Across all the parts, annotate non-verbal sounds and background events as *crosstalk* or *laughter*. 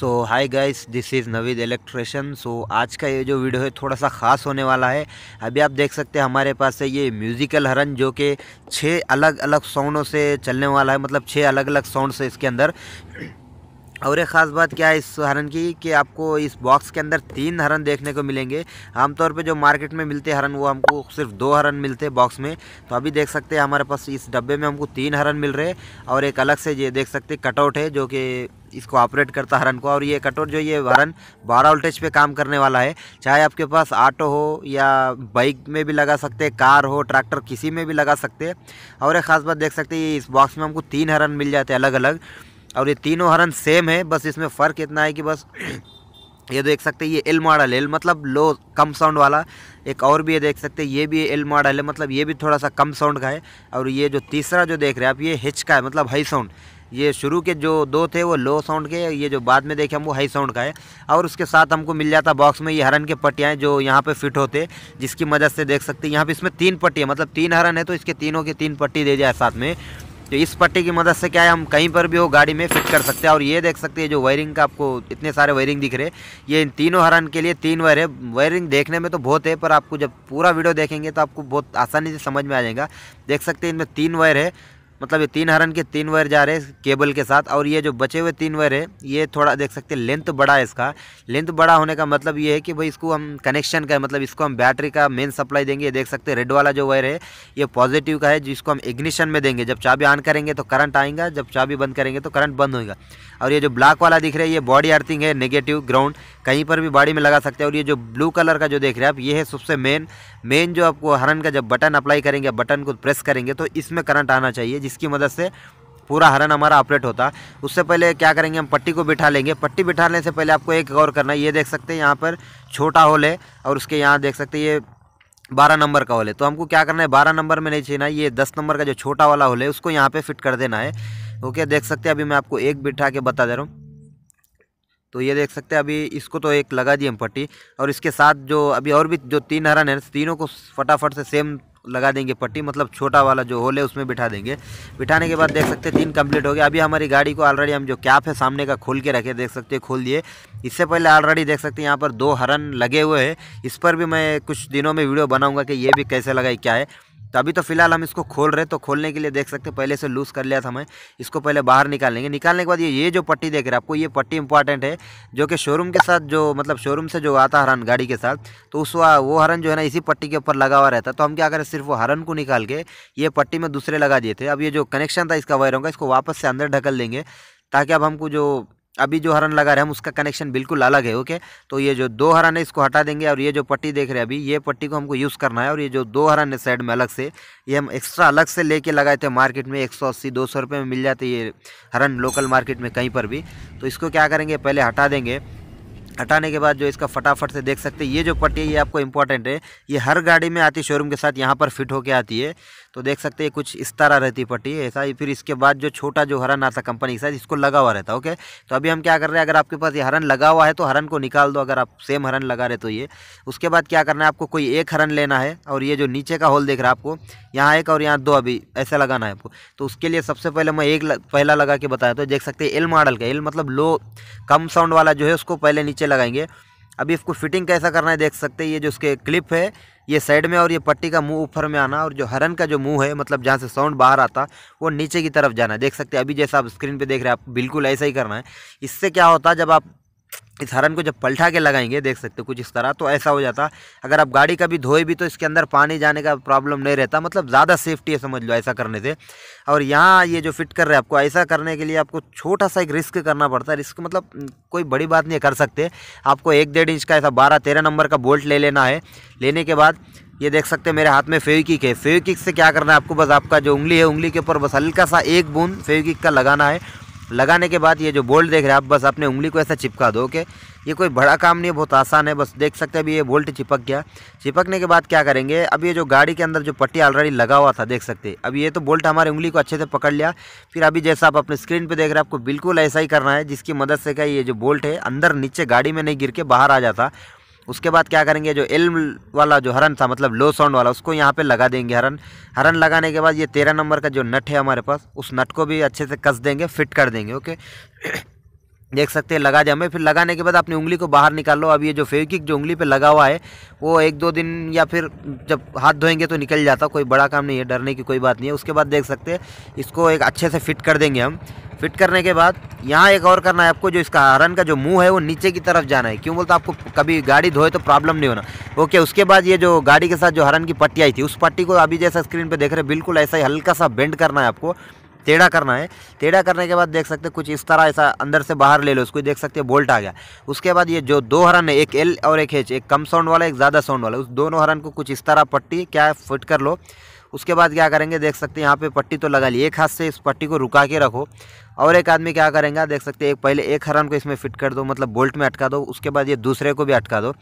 so hi guys this is Naveed electrician so आज का ये जो वीडियो है थोड़ा सा ख़ास होने वाला है अभी आप देख सकते हैं हमारे पास है ये म्यूज़िकल हरन जो कि छः अलग अलग साउंडों से चलने वाला है मतलब छः अलग अलग साउंड से इसके अंदर और एक ख़ास बात क्या है इस हरन की कि आपको इस बॉक्स के अंदर तीन हरन देखने को मिलेंगे आमतौर पे जो मार्केट में मिलते हरन वो हमको सिर्फ दो हरन मिलते हैं बॉक्स में तो अभी देख सकते हैं हमारे पास इस डब्बे में हमको तीन हरन मिल रहे हैं और एक अलग से ये देख सकते हैं कटआउट है जो कि इसको ऑपरेट करता हरन को और ये कटोर जो ये हरन बारह वोल्टेज पे काम करने वाला है चाहे आपके पास ऑटो हो या बाइक में भी लगा सकते हैं कार हो ट्रैक्टर किसी में भी लगा सकते हैं और एक ख़ास बात देख सकते हैं इस बॉक्स में हमको तीन हरन मिल जाते हैं अलग अलग और ये तीनों हरन सेम है बस इसमें फ़र्क इतना है कि बस *clears throat* ये देख सकते हैं ये एल मॉडल एल मतलब लो कम साउंड वाला एक और भी ये देख सकते हैं ये भी एल मॉडल है मतलब ये भी थोड़ा सा कम साउंड का है और ये जो तीसरा जो देख रहे हैं आप ये हिच का है मतलब हाई साउंड ये शुरू के जो दो थे वो लो साउंड के ये जो बाद में देखे हम वो हाई साउंड का है और उसके साथ हमको मिल जाता बॉक्स में ये हरन के पट्टियाँ जो यहाँ पे फिट होते जिसकी मदद से देख सकते हैं यहाँ पे इसमें तीन पट्टियाँ मतलब तीन हरन है तो इसके तीनों के तीन पट्टी दे जाए साथ में तो इस पट्टी की मदद से क्या है हम कहीं पर भी हो गाड़ी में फिट कर सकते हैं और ये देख सकते हैं जो वायरिंग का आपको इतने सारे वायरिंग दिख रहे ये इन तीनों हरन के लिए तीन वायर है वायरिंग देखने में तो बहुत है पर आपको जब पूरा वीडियो देखेंगे तो आपको बहुत आसानी से समझ में आ जाएगा देख सकते हैं इनमें तीन वायर है मतलब ये तीन हरन के तीन वायर जा रहे हैं केबल के साथ और ये जो बचे हुए तीन वायर है ये थोड़ा देख सकते हैं लेंथ बड़ा है इसका लेंथ बड़ा होने का मतलब ये है कि भाई इसको हम कनेक्शन का है मतलब इसको हम बैटरी का मेन सप्लाई देंगे ये देख सकते हैं रेड वाला जो वायर है ये पॉजिटिव का है जिसको हम इग्निशन में देंगे जब चाबी ऑन करेंगे तो करंट आएगा जब चाबी बंद करेंगे तो करंट बंद होगा और ये जो ब्लैक वाला दिख रहा है ये बॉडी अर्थिंग है नेगेटिव ग्राउंड कहीं पर भी बॉडी में लगा सकते हैं और ये जो ब्लू कलर का जो देख रहे हैं आप ये है सबसे मेन मेन जो आपको हरन का जब बटन अप्लाई करेंगे बटन को प्रेस करेंगे तो इसमें करंट आना चाहिए जिसकी मदद से पूरा हरन हमारा ऑपरेट होता है उससे पहले क्या करेंगे हम पट्टी को बिठा लेंगे पट्टी बिठाने से पहले आपको एक गौर करना है ये देख सकते हैं यहाँ पर छोटा होल है और उसके यहाँ देख सकते हैं ये बारह नंबर का होल है तो हमको क्या करना है बारह नंबर में नहीं छीना ये दस नंबर का जो छोटा वाला होल है उसको यहाँ पर फिट कर देना है ओके देख सकते हैं अभी मैं आपको एक बिठा के बता दे रहा हूँ तो ये देख सकते हैं अभी इसको तो एक लगा दिए हम पट्टी और इसके साथ जो अभी और भी जो तीन हरन है तीनों को फटाफट से सेम लगा देंगे पट्टी मतलब छोटा वाला जो होल है उसमें बिठा देंगे बिठाने के बाद देख सकते हैं दिन कंप्लीट हो गया अभी हमारी गाड़ी को ऑलरेडी हम जो कैप है सामने का खोल के रखे देख सकते हैं खोल दिए इससे पहले ऑलरेडी देख सकते हैं यहाँ पर दो हरन लगे हुए हैं इस पर भी मैं कुछ दिनों में वीडियो बनाऊँगा कि ये भी कैसे लगाई क्या है तो अभी तो फिलहाल हम इसको खोल रहे हैं तो खोलने के लिए देख सकते हैं पहले से लूज़ कर लिया था हमें इसको पहले बाहर निकाल लेंगे निकालने के बाद ये ये जो पट्टी देख रहे हैं आपको ये पट्टी इंपॉर्टेंट है जो कि शोरूम के साथ जो मतलब शोरूम से जो आता हरन गाड़ी के साथ तो उस वो हरन जो है ना इसी पट्टी के ऊपर लगा हुआ रहता तो हम क्या करें सिर्फ वो हरन को निकाल के ये पट्टी में दूसरे लगा दिए थे अब ये जो कनेक्शन था इसका वायरों का इसको वापस से अंदर ढकल देंगे ताकि अब हमको जो अभी जो हरन लगा रहे हम उसका कनेक्शन बिल्कुल अलग है ओके तो ये जो दो हरन है इसको हटा देंगे और ये जो पट्टी देख रहे हैं अभी ये पट्टी को हमको यूज़ करना है और ये जो दो हरन है साइड में अलग से ये हम एक्स्ट्रा अलग से लेके लगाए थे मार्केट में एक सौ अस्सी दो सौ रुपये में मिल जाते ये हरन लोकल मार्केट में कहीं पर भी तो इसको क्या करेंगे पहले हटा देंगे हटाने के बाद जो इसका फटाफट से देख सकते हैं ये जो पट्टी है ये आपको इंपॉर्टेंट है ये हर गाड़ी में आती शोरूम के साथ यहाँ पर फिट होके आती है तो देख सकते हैं कुछ इस तरह रहती पट्टी ऐसा ही फिर इसके बाद जो छोटा जो हरन आता कंपनी के साथ इसको लगा हुआ रहता ओके तो अभी हम क्या कर रहे हैं अगर आपके पास ये हरन लगा हुआ है तो हरन को निकाल दो अगर आप सेम हरन लगा रहे तो ये उसके बाद क्या करना है आपको कोई एक हरन लेना है और ये जो नीचे का होल देख रहा है आपको यहाँ एक और यहाँ दो अभी ऐसा लगाना है आपको तो उसके लिए सबसे पहले मैं एक पहला लगा के बताया तो देख सकते हैं एल मॉडल का एल मतलब लो कम साउंड वाला जो है उसको पहले नीचे नीचे लगाएंगे अभी इसको फिटिंग कैसा करना है देख सकते हैं ये जो उसके क्लिप है ये साइड में और ये पट्टी का मुंह ऊपर में आना और जो हरन का जो मुंह है मतलब जहाँ से साउंड बाहर आता वो नीचे की तरफ जाना है देख सकते हैं अभी जैसा आप स्क्रीन पे देख रहे हैं आप बिल्कुल ऐसा ही करना है इससे क्या होता है जब आप इस हरन को जब पलटा के लगाएंगे देख सकते हो कुछ इस तरह तो ऐसा हो जाता अगर आप गाड़ी कभी धोए भी तो इसके अंदर पानी जाने का प्रॉब्लम नहीं रहता मतलब ज़्यादा सेफ्टी है समझ लो ऐसा करने से और यहाँ ये जो फिट कर रहे हैं आपको ऐसा करने के लिए आपको छोटा सा एक रिस्क करना पड़ता है रिस्क मतलब कोई बड़ी बात नहीं कर सकते आपको एक डेढ़ इंच का ऐसा बारह तेरह नंबर का बोल्ट ले लेना है लेने के बाद ये देख सकते हैं मेरे हाथ में फेविकिक है फेविकिक से क्या करना है आपको बस आपका जो उंगली है उंगली के ऊपर बस हल्का सा एक बूंद फेविकिक का लगाना है लगाने के बाद ये जो बोल्ट देख रहे हैं आप बस अपने उंगली को ऐसा चिपका दो ओके ये कोई बड़ा काम नहीं है बहुत आसान है बस देख सकते हैं अभी ये बोल्ट चिपक गया चिपकने के बाद क्या करेंगे अब ये जो गाड़ी के अंदर जो पट्टी ऑलरेडी लगा हुआ था देख सकते अब ये तो बोल्ट हमारे उंगली को अच्छे से पकड़ लिया फिर अभी जैसा आप अपने स्क्रीन पर देख रहे हैं आपको बिल्कुल ऐसा ही करना है जिसकी मदद से क्या ये जो बोल्ट है अंदर नीचे गाड़ी में नहीं गिर के बाहर आ जाता उसके बाद क्या करेंगे जो एल्म वाला जो हरन था मतलब लो साउंड वाला उसको यहाँ पे लगा देंगे हरन हरन लगाने के बाद ये तेरह नंबर का जो नट है हमारे पास उस नट को भी अच्छे से कस देंगे फिट कर देंगे ओके देख सकते हैं लगा जाए फिर लगाने के बाद अपनी उंगली को बाहर निकाल लो अब ये जो फेविकिक जो उंगली पे लगा हुआ है वो एक दो दिन या फिर जब हाथ धोएंगे तो निकल जाता कोई बड़ा काम नहीं है डरने की कोई बात नहीं है उसके बाद देख सकते हैं इसको एक अच्छे से फिट कर देंगे हम फिट करने के बाद यहाँ एक और करना है आपको जो इसका हरन का जो मुँह है वो नीचे की तरफ जाना है क्यों बोलते आपको कभी गाड़ी धोए तो प्रॉब्लम नहीं होना ओके उसके बाद ये जो गाड़ी के साथ जो हरन की पट्टी आई थी उस पट्टी को अभी जैसा स्क्रीन पर देख रहे बिल्कुल ऐसा ही हल्का सा बेंड करना है आपको टेढ़ा करना है टेढ़ा करने के बाद देख सकते हैं कुछ इस तरह ऐसा अंदर से बाहर ले लो उसको देख सकते हैं बोल्ट आ गया उसके बाद ये जो दो हरन है एक एल और एक एच एक कम साउंड वाला एक ज़्यादा साउंड वाला उस दोनों हरन को कुछ इस तरह पट्टी क्या फिट कर लो उसके बाद क्या करेंगे देख सकते हैं यहाँ पे पट्टी तो लगा ली एक हाथ से इस पट्टी को रुका के रखो और एक आदमी क्या करेंगे देख सकते हैं एक पहले एक हरन को इसमें फिट कर दो मतलब बोल्ट में अटका दो उसके बाद ये दूसरे को भी अटका दो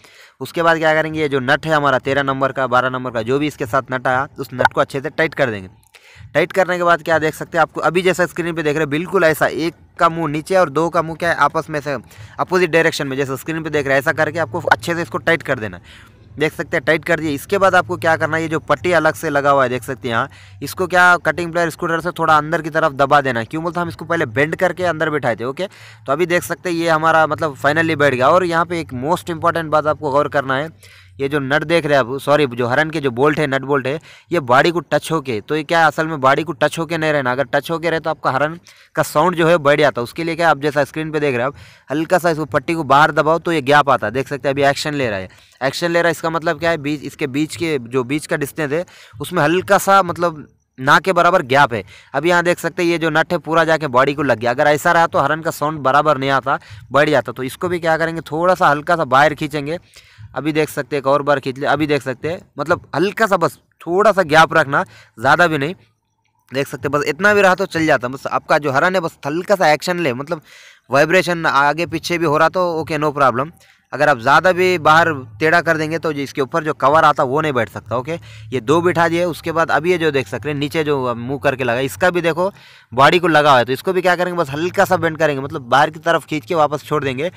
उसके बाद क्या करेंगे ये जो नट है हमारा तेरह नंबर का बारह नंबर का जो भी इसके साथ नट आया उस नट को अच्छे से टाइट कर देंगे टाइट करने के बाद क्या देख सकते हैं आपको अभी जैसा स्क्रीन पे देख रहे हैं बिल्कुल ऐसा एक का मुंह नीचे और दो का मुंह क्या है आपस में से अपोजिट डायरेक्शन में जैसे स्क्रीन पे देख रहे हैं ऐसा करके आपको अच्छे से इसको टाइट कर देना देख सकते हैं टाइट कर दिए इसके बाद आपको क्या करना है ये जो पट्टी अलग से लगा हुआ है देख सकते हैं यहाँ इसको क्या कटिंग प्लेयर स्क्रूड्राइवर से थोड़ा अंदर की तरफ दबा देना क्यों बोलते हम इसको पहले बेंड करके अंदर बैठाए थे ओके तो अभी देख सकते हैं ये हमारा मतलब फाइनली बैठ गया और यहाँ पे एक मोस्ट इंपॉर्टेंट बात आपको गौर करना है ये जो नट देख रहे हैं आप सॉरी जो हरन के जो बोल्ट है नट बोल्ट है ये बॉडी को टच होके तो ये क्या असल में बॉडी को टच होके नहीं रहना अगर टच होके रहे तो आपका हरन का साउंड जो है बढ़ जाता है उसके लिए क्या आप जैसा स्क्रीन पर देख रहे हो आप हल्का सा इसको पट्टी को बाहर दबाओ तो ये गैप आता है देख सकते हैं अभी एक्शन ले रहा है एक्शन ले रहा है इसका मतलब क्या है बीच इसके बीच के जो बीच का डिस्टेंस है उसमें हल्का सा मतलब ना के बराबर गैप है अब यहाँ देख सकते हैं ये जो नट है पूरा जाके बॉडी को लग गया अगर ऐसा रहा तो हरन का साउंड बराबर नहीं आता बढ़ जाता तो इसको भी क्या करेंगे थोड़ा सा हल्का सा बाहर खींचेंगे अभी देख सकते हैं एक और बार खींच ले अभी देख सकते हैं मतलब हल्का सा बस थोड़ा सा गैप रखना ज़्यादा भी नहीं देख सकते बस इतना भी रहा तो चल जाता बस आपका जो हरन है बस हल्का सा एक्शन ले मतलब वाइब्रेशन आगे पीछे भी हो रहा तो ओके नो प्रॉब्लम अगर आप ज़्यादा भी बाहर टेढ़ा कर देंगे तो इसके ऊपर जो कवर आता वो नहीं बैठ सकता ओके ये दो बिठा दिए उसके बाद अभी ये जो देख सकते हैं नीचे जो मुंह करके लगा इसका भी देखो बॉडी को लगा हुआ है तो इसको भी क्या करेंगे बस हल्का सा बेंड करेंगे मतलब बाहर की तरफ खींच के वापस छोड़ देंगे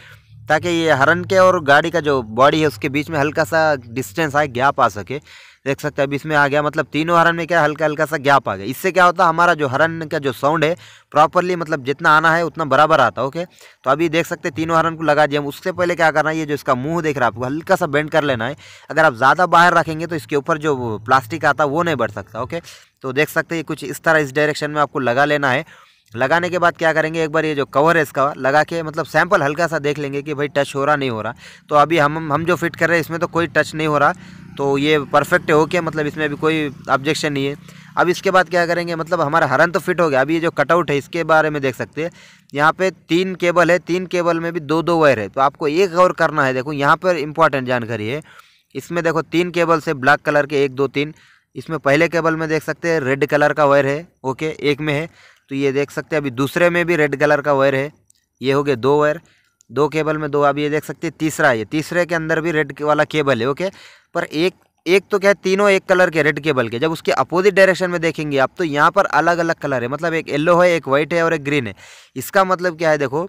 ताकि ये हरन के और गाड़ी का जो बॉडी है उसके बीच में हल्का सा डिस्टेंस आए गैप आ सके देख सकते हैं अभी इसमें आ गया मतलब तीनों हरन में क्या हल्का हल्का सा गैप आ गया इससे क्या होता है हमारा जो हरन का जो साउंड है प्रॉपरली मतलब जितना आना है उतना बराबर आता ओके तो अभी देख सकते हैं तीनों हरन को लगा दिया हम उससे पहले क्या करना है ये जो इसका मुंह देख रहा है आपको हल्का सा बेंड कर लेना है अगर आप ज़्यादा बाहर रखेंगे तो इसके ऊपर जो प्लास्टिक आता है वो नहीं बढ़ सकता ओके तो देख सकते हैं कुछ इस तरह इस डायरेक्शन में आपको लगा लेना है लगाने के बाद क्या करेंगे एक बार ये जो कवर है इसका लगा के मतलब सैंपल हल्का सा देख लेंगे कि भाई टच हो रहा नहीं हो रहा तो अभी हम हम जो फिट कर रहे हैं इसमें तो कोई टच नहीं हो रहा तो ये परफेक्ट हो के मतलब इसमें अभी कोई ऑब्जेक्शन नहीं है अब इसके बाद क्या करेंगे मतलब हमारा हरन तो फिट हो गया अभी ये जो कटआउट है इसके बारे में देख सकते हैं यहाँ पे तीन केबल है तीन केबल में भी दो दो वायर है तो आपको एक और करना है देखो यहाँ पर इंपॉर्टेंट जानकारी है इसमें देखो तीन केबल से ब्लैक कलर के एक दो तीन इसमें पहले केबल में देख सकते हैं रेड कलर का वायर है ओके एक में है तो ये देख सकते हैं अभी दूसरे में भी रेड कलर का वायर है ये हो गया दो वायर दो केबल में दो आप ये देख सकते हैं तीसरा ये तीसरे के अंदर भी रेड वाला केबल है ओके पर एक एक तो क्या है तीनों एक कलर के रेड केबल के जब उसके अपोजिट डायरेक्शन में देखेंगे आप तो यहाँ पर अलग अलग कलर है मतलब एक येलो है एक वाइट है और एक ग्रीन है इसका मतलब क्या है देखो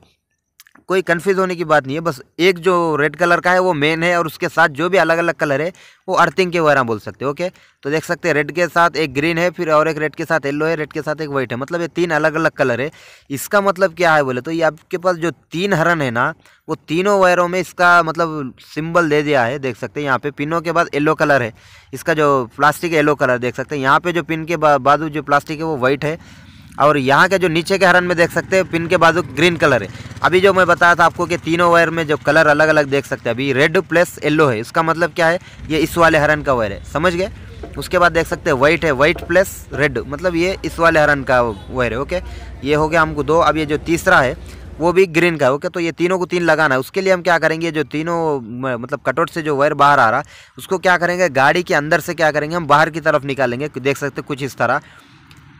कोई कन्फ्यूज़ होने की बात नहीं है बस एक जो रेड कलर का है वो मेन है और उसके साथ जो भी अलग अलग कलर है वो अर्थिंग के वगैरह बोल सकते हो ओके तो देख सकते हैं रेड के साथ एक ग्रीन है फिर और एक रेड के साथ येलो है रेड के साथ एक वाइट है मतलब ये तीन अलग अलग कलर है इसका मतलब क्या है बोले तो ये आपके पास जो तीन हरन है ना वो तीनों वायरों में इसका मतलब सिंबल दे दिया है देख सकते हैं यहाँ पे पिनों के बाद येलो कलर है इसका जो प्लास्टिक येलो कलर देख सकते हैं यहाँ पे जो पिन के बाजू जो प्लास्टिक है वो वाइट है और यहाँ के जो नीचे के हरन में देख सकते हैं पिन के बाजू ग्रीन कलर है अभी जो मैं बताया था आपको कि तीनों वायर में जो कलर अलग अलग देख सकते हैं अभी रेड प्लस येलो है इसका मतलब क्या है ये इस वाले हरन का वायर है समझ गए उसके बाद देख सकते हैं वाइट है वाइट प्लस रेड मतलब ये इस वाले हरन का वायर है ओके ये हो गया हमको दो अब ये जो तीसरा है वो भी ग्रीन का है ओके तो ये तीनों को तीन लगाना है उसके लिए हम क्या करेंगे जो तीनों मतलब कटोट से जो वायर बाहर आ रहा उसको क्या करेंगे गाड़ी के अंदर से क्या करेंगे हम बाहर की तरफ निकालेंगे देख सकते कुछ इस तरह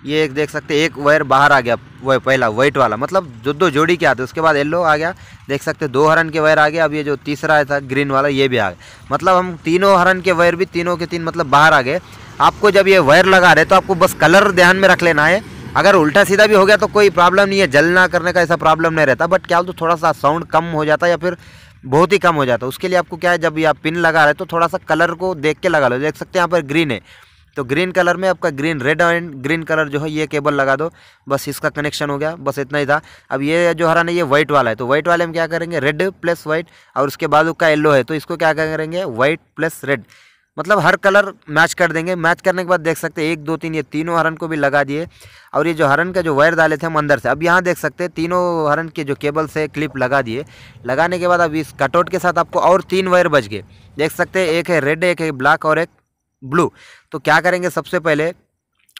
ये एक देख सकते एक वायर बाहर आ गया वह पहला वाइट वाला मतलब जो दो जोड़ी के आते उसके बाद येलो आ गया देख सकते दो हरन के वायर आ गया अब ये जो तीसरा था ग्रीन वाला ये भी आ गया मतलब हम तीनों हरन के वायर भी तीनों के तीन मतलब बाहर आ गए आपको जब ये वायर लगा रहे तो आपको बस कलर ध्यान में रख लेना है अगर उल्टा सीधा भी हो गया तो कोई प्रॉब्लम नहीं है जल ना करने का ऐसा प्रॉब्लम नहीं रहता बट क्या तो थोड़ा सा साउंड कम हो जाता है या फिर बहुत ही कम हो जाता है उसके लिए आपको क्या है जब ये आप पिन लगा रहे तो थोड़ा सा कलर को देख के लगा लो देख सकते हैं यहाँ पर ग्रीन है तो ग्रीन कलर में आपका green red and green colour जो है ये केबल लगा दो बस इसका कनेक्शन हो गया बस इतना ही था अब ये जो हरा नहीं ये व्हाइट वाला है तो व्हाइट वाले हम क्या करेंगे रेड प्लस व्हाइट और उसके बाद उसका येल्लो है तो इसको क्या करेंगे व्हाइट प्लस रेड मतलब हर कलर मैच कर देंगे मैच करने के बाद देख सकते हैं एक दो तीन ये तीनों हरन को भी लगा दिए और ये जो हरन का जो वायर डाले थे हम अंदर से अब यहाँ देख सकते हैं तीनों हरन के जो केबल से क्लिप लगा दिए लगाने के बाद अब इस कटआउट के साथ आपको और तीन वायर बच गए देख सकते हैं एक है रेड एक है ब्लैक और एक ब्लू तो क्या करेंगे सबसे पहले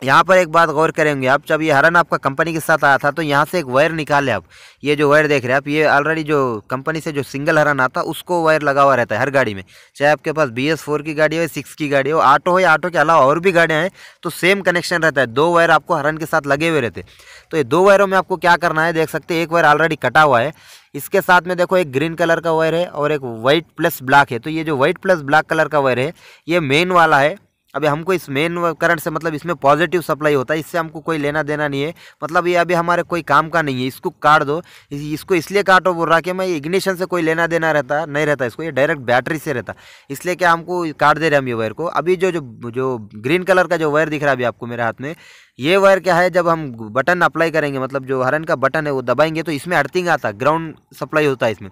यहाँ पर एक बात गौर करेंगे आप जब ये हरन आपका कंपनी के साथ आया था तो यहाँ से एक वायर निकाले आप ये जो वायर देख रहे हैं आप ये ऑलरेडी जो कंपनी से जो सिंगल हरन आता उसको वायर लगा हुआ रहता है हर गाड़ी में चाहे आपके पास बी एस फोर की गाड़ी हो सिक्स की गाड़ी हो ऑटो हो या ऑटो के अलावा और भी गाड़ियाँ हैं तो सेम कनेक्शन रहता है दो वायर आपको हरन के साथ लगे हुए रहते तो ये दो वायरों में आपको क्या करना है देख सकते एक वायर ऑलरेडी कटा हुआ है इसके साथ में देखो एक ग्रीन कलर का वायर है और एक वाइट प्लस ब्लैक है तो ये जो वाइट प्लस ब्लैक कलर का वायर है ये मेन वाला है अभी हमको इस मेन करंट से मतलब इसमें पॉजिटिव सप्लाई होता है इससे हमको कोई लेना देना नहीं है मतलब ये अभी हमारे कोई काम का नहीं है इसको काट दो इसको इसलिए काटो बोल रहा कि मैं इग्निशन से कोई लेना देना रहता नहीं रहता इसको ये डायरेक्ट बैटरी से रहता इसलिए क्या हमको काट दे रहे हम ये वायर को अभी जो जो जो ग्रीन कलर का जो वायर दिख रहा है अभी आपको मेरे हाथ में ये वायर क्या है जब हम बटन अप्लाई करेंगे मतलब जो हरन का बटन है वो दबाएंगे तो इसमें अर्थिंग आता है ग्राउंड सप्लाई होता है इसमें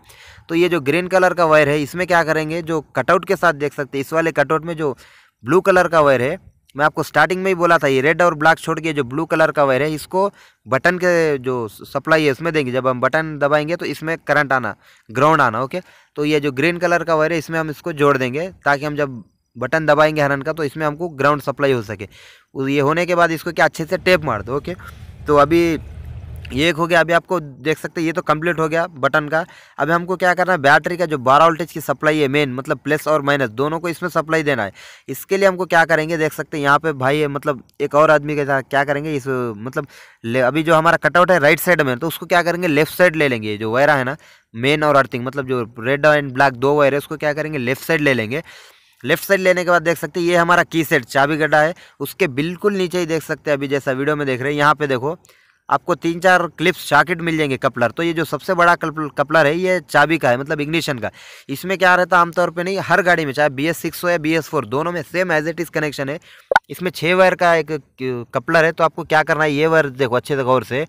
तो ये जो ग्रीन कलर का वायर है इसमें क्या करेंगे जो कटआउट के साथ देख सकते हैं इस वाले कटआउट में जो ब्लू कलर का वायर है मैं आपको स्टार्टिंग में ही बोला था ये रेड और ब्लैक छोड़ के जो ब्लू कलर का वायर है इसको बटन के जो सप्लाई है इसमें देंगे जब हम बटन दबाएंगे तो इसमें करंट आना ग्राउंड आना ओके तो ये जो ग्रीन कलर का वायर है इसमें हम इसको जोड़ देंगे ताकि हम जब बटन दबाएंगे हरन का तो इसमें हमको ग्राउंड सप्लाई हो सके ये होने के बाद इसको क्या अच्छे से टेप मार दो ओके तो अभी ये एक हो गया अभी आपको देख सकते हैं ये तो कंप्लीट हो गया बटन का अभी हमको क्या करना है बैटरी का जो 12 वोल्टेज की सप्लाई है मेन मतलब प्लस और माइनस दोनों को इसमें सप्लाई देना है इसके लिए हमको क्या करेंगे देख सकते हैं यहाँ पे भाई है मतलब एक और आदमी के साथ क्या करेंगे इस मतलब अभी जो हमारा कटआउट है राइट साइड में तो उसको क्या करेंगे लेफ्ट साइड ले लेंगे जो वायरा है ना मेन और अर्थिंग मतलब जो रेड एंड ब्लैक दो वायर है उसको क्या करेंगे लेफ्ट साइड ले लेंगे लेफ्ट साइड लेने के बाद देख सकते हैं ये हमारा की सेट चाबी गड्ढा है उसके बिल्कुल नीचे ही देख सकते हैं अभी जैसा वीडियो में देख रहे हैं यहाँ पे देखो आपको तीन चार क्लिप्स शाकेट मिल जाएंगे कपलर तो ये जो सबसे बड़ा कपलर है ये चाबी का है मतलब इग्निशन का इसमें क्या रहता है आमतौर पर नहीं हर गाड़ी में चाहे बी एस सिक्स हो या बी एस फोर दोनों में same as it is connection है इसमें छः वायर का एक कपलर है तो आपको क्या करना है ये वायर देखो अच्छे से गौर से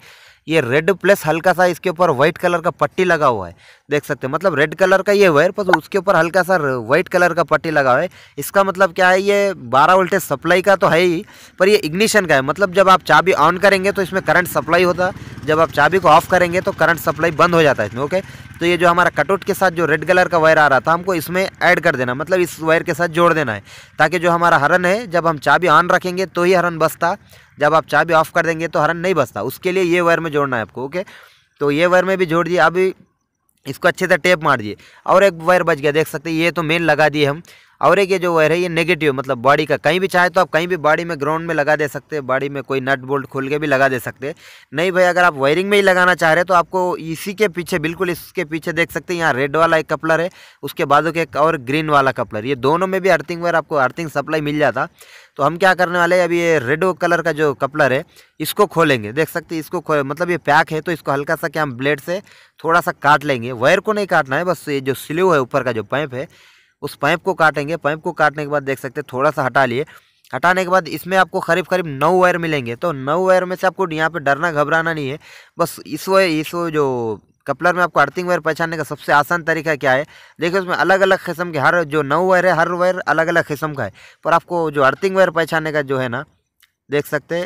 ये रेड प्लस हल्का सा इसके ऊपर व्हाइट कलर का पट्टी लगा हुआ है देख सकते हैं मतलब रेड कलर का ये वायर पर उसके ऊपर हल्का सा व्हाइट कलर का पट्टी लगा हुआ है इसका मतलब क्या है ये बारह वोल्टेज सप्लाई का तो है ही पर ये इग्निशन का है मतलब जब आप चाबी ऑन करेंगे तो इसमें करंट सप्लाई होता है जब आप चाबी को ऑफ करेंगे तो करंट सप्लाई बंद हो जाता है इसमें ओके तो ये जो हमारा कटआउट के साथ जो रेड कलर का वायर आ रहा था हमको इसमें ऐड कर देना मतलब इस वायर के साथ जोड़ देना है ताकि जो हमारा हरन है जब हम चाबी ऑन रखेंगे तो ही हरन बसता जब आप चाबी ऑफ कर देंगे तो हरन नहीं बसता उसके लिए ये वायर में जोड़ना है आपको ओके तो ये वायर में भी जोड़ दिए अभी इसको अच्छे से टेप मार दिए और एक वायर बच गया देख सकते हैं ये तो मेन लगा दिए हम और एक ये जो वायर है ये नेगेटिव मतलब बॉडी का कहीं भी चाहे तो आप कहीं भी बॉडी में ग्राउंड में लगा दे सकते हैं बॉडी में कोई नट बोल्ट खोल के भी लगा दे सकते हैं नहीं भाई अगर आप वायरिंग में ही लगाना चाह रहे तो आपको इसी के पीछे बिल्कुल इसके पीछे देख सकते हैं यहाँ रेड वाला एक कपलर है उसके बाद एक और ग्रीन वाला कपलर ये दोनों में भी अर्थिंग वायर आपको अर्थिंग सप्लाई मिल जाता तो हम क्या करने वाले हैं अभी ये रेड कलर का जो कपलर है इसको खोलेंगे देख सकते हैं इसको मतलब ये पैक है तो इसको हल्का सा क्या हम ब्लेड से थोड़ा सा काट लेंगे वायर को नहीं काटना है बस ये जो स्लीव है ऊपर का जो पाइप है उस पाइप को काटेंगे पाइप को काटने के बाद देख सकते थोड़ा सा हटा लिए हटाने के बाद इसमें आपको करीब करीब नौ वायर मिलेंगे तो नौ वायर में से आपको यहाँ पे डरना घबराना नहीं है बस इस वो इस जो कपलर में आपको अर्थिंग वायर पहचानने का सबसे आसान तरीका क्या है देखिए उसमें अलग अलग किस्म के हर जो नौ वायर है हर वायर अलग अलग किस्म का है पर आपको जो अर्थिंग वायर पहचानने का जो है ना देख सकते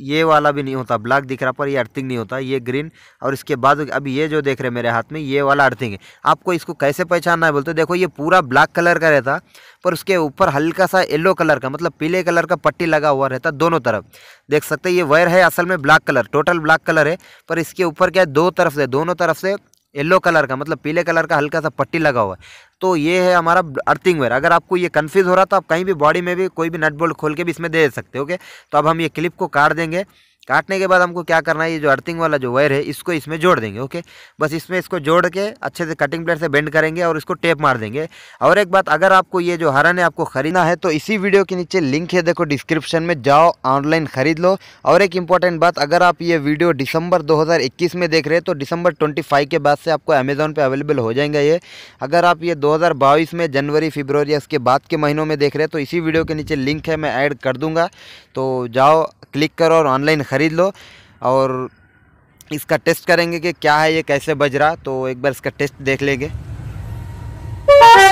ये वाला भी नहीं होता ब्लैक दिख रहा पर ये अर्थिंग नहीं होता ये ग्रीन और इसके बाद अभी ये जो देख रहे मेरे हाथ में ये वाला अर्थिंग है आपको इसको कैसे पहचानना है बोलते देखो ये पूरा ब्लैक कलर का रहता पर उसके ऊपर हल्का सा येलो कलर का मतलब पीले कलर का पट्टी लगा हुआ रहता दोनों तरफ देख सकते ये वायर है असल में black colour total black colour है पर इसके ऊपर क्या है दो तरफ से दोनों तरफ से येलो कलर का मतलब पीले कलर का हल्का सा पट्टी लगा हुआ है तो ये है हमारा अर्थिंग वेयर अगर आपको ये कन्फ्यूज़ हो रहा तो आप कहीं भी बॉडी में भी कोई भी नट बोल्ट खोल के भी इसमें दे सकते हो ओके तो अब हम ये क्लिप को काट देंगे काटने के बाद हमको क्या करना है ये जो अर्थिंग वाला जो वायर है इसको इसमें जोड़ देंगे ओके बस इसमें इसको जोड़ के अच्छे से कटिंग प्लेट से बेंड करेंगे और इसको टेप मार देंगे और एक बात अगर आपको ये जो हरन है आपको खरीदना है तो इसी वीडियो के नीचे लिंक है देखो डिस्क्रिप्शन में जाओ ऑनलाइन खरीद लो और एक इंपॉर्टेंट बात अगर आप ये वीडियो दिसंबर दो में देख रहे हैं तो दिसंबर ट्वेंटी के बाद से आपको अमेज़ॉन पर अवेलेबल हो जाएंगे ये अगर आप ये दो में जनवरी फरवरी इसके बाद के महीनों में देख रहे हैं तो इसी वीडियो के नीचे लिंक है मैं ऐड कर दूंगा तो जाओ क्लिक करो और ऑनलाइन खरीद ख़रीद लो और इसका टेस्ट करेंगे कि क्या है ये कैसे बज रहा तो एक बार इसका टेस्ट देख लेंगे